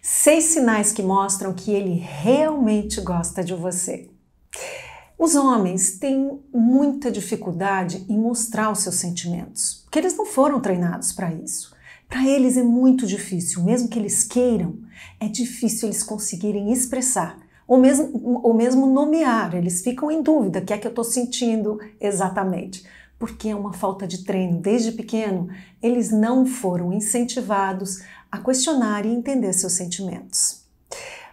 Seis sinais que mostram que ele realmente gosta de você. Os homens têm muita dificuldade em mostrar os seus sentimentos, porque eles não foram treinados para isso. Para eles é muito difícil, mesmo que eles queiram, é difícil eles conseguirem expressar ou mesmo, ou mesmo nomear, eles ficam em dúvida o que é que eu estou sentindo exatamente porque é uma falta de treino desde pequeno, eles não foram incentivados a questionar e entender seus sentimentos.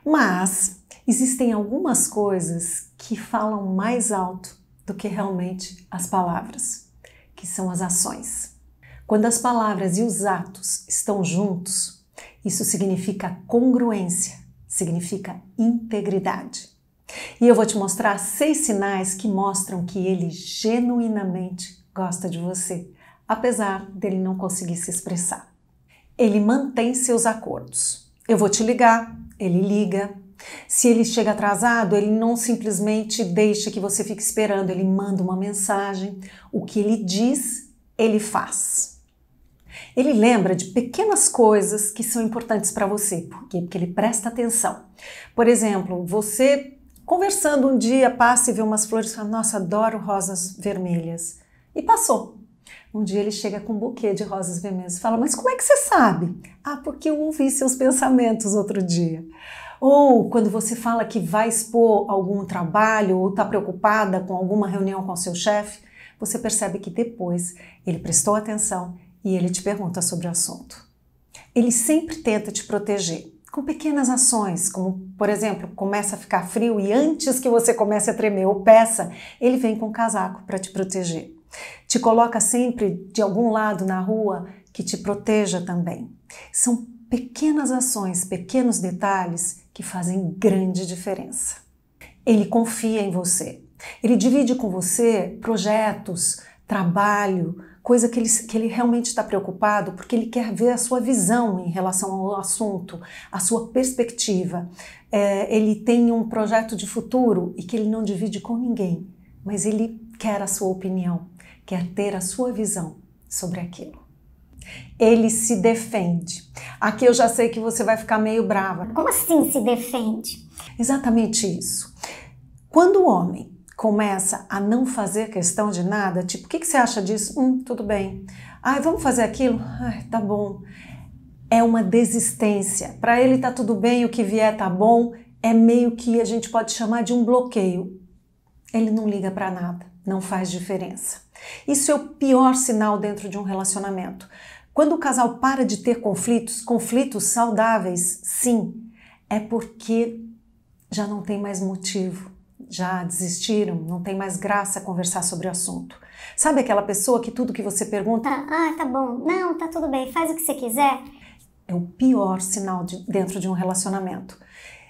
Mas existem algumas coisas que falam mais alto do que realmente as palavras, que são as ações. Quando as palavras e os atos estão juntos, isso significa congruência, significa integridade. E eu vou te mostrar seis sinais que mostram que ele genuinamente gosta de você, apesar dele não conseguir se expressar. Ele mantém seus acordos. Eu vou te ligar, ele liga. Se ele chega atrasado, ele não simplesmente deixa que você fique esperando, ele manda uma mensagem. O que ele diz, ele faz. Ele lembra de pequenas coisas que são importantes para você. porque Porque ele presta atenção. Por exemplo, você Conversando um dia, passa e vê umas flores e fala: Nossa, adoro rosas vermelhas. E passou. Um dia ele chega com um buquê de rosas vermelhas e fala: Mas como é que você sabe? Ah, porque eu ouvi seus pensamentos outro dia. Ou quando você fala que vai expor algum trabalho ou está preocupada com alguma reunião com seu chefe, você percebe que depois ele prestou atenção e ele te pergunta sobre o assunto. Ele sempre tenta te proteger com pequenas ações, como, por exemplo, começa a ficar frio e antes que você comece a tremer ou peça, ele vem com um casaco para te proteger. Te coloca sempre de algum lado na rua que te proteja também. São pequenas ações, pequenos detalhes que fazem grande diferença. Ele confia em você. Ele divide com você projetos, trabalho, coisa que ele, que ele realmente está preocupado, porque ele quer ver a sua visão em relação ao assunto, a sua perspectiva. É, ele tem um projeto de futuro e que ele não divide com ninguém, mas ele quer a sua opinião, quer ter a sua visão sobre aquilo. Ele se defende. Aqui eu já sei que você vai ficar meio brava. Como assim se defende? Exatamente isso. Quando o homem começa a não fazer questão de nada, tipo, o que, que você acha disso? Hum, tudo bem. Ai, vamos fazer aquilo? Ai, tá bom. É uma desistência. Para ele tá tudo bem, o que vier tá bom. É meio que a gente pode chamar de um bloqueio. Ele não liga para nada, não faz diferença. Isso é o pior sinal dentro de um relacionamento. Quando o casal para de ter conflitos, conflitos saudáveis, sim, é porque já não tem mais motivo já desistiram, não tem mais graça conversar sobre o assunto. Sabe aquela pessoa que tudo que você pergunta, ah, ah, tá bom, não, tá tudo bem, faz o que você quiser? É o pior sinal de, dentro de um relacionamento.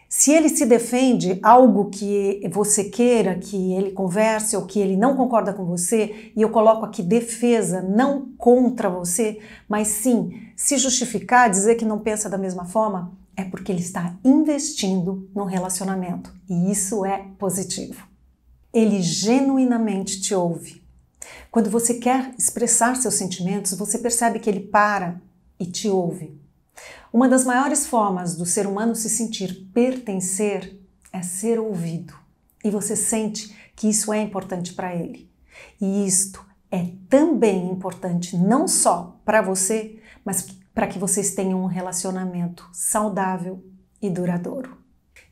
Se ele se defende algo que você queira que ele converse ou que ele não concorda com você, e eu coloco aqui defesa, não contra você, mas sim se justificar, dizer que não pensa da mesma forma, é porque ele está investindo no relacionamento e isso é positivo. Ele genuinamente te ouve. Quando você quer expressar seus sentimentos, você percebe que ele para e te ouve. Uma das maiores formas do ser humano se sentir pertencer é ser ouvido. E você sente que isso é importante para ele. E isto é também importante não só para você, mas para que vocês tenham um relacionamento saudável e duradouro.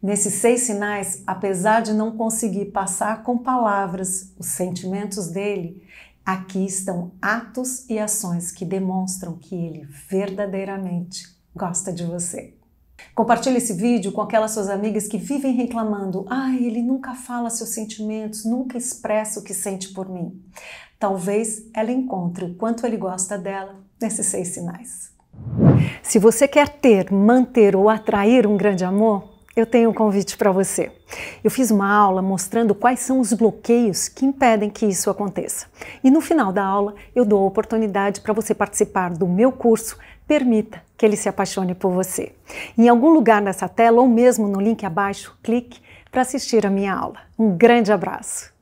Nesses seis sinais, apesar de não conseguir passar com palavras os sentimentos dele, aqui estão atos e ações que demonstram que ele verdadeiramente gosta de você. Compartilhe esse vídeo com aquelas suas amigas que vivem reclamando: "Ai, ah, ele nunca fala seus sentimentos, nunca expressa o que sente por mim". Talvez ela encontre o quanto ele gosta dela nesses seis sinais. Se você quer ter, manter ou atrair um grande amor, eu tenho um convite para você. Eu fiz uma aula mostrando quais são os bloqueios que impedem que isso aconteça. E no final da aula, eu dou a oportunidade para você participar do meu curso Permita que ele se apaixone por você. Em algum lugar nessa tela ou mesmo no link abaixo, clique para assistir a minha aula. Um grande abraço!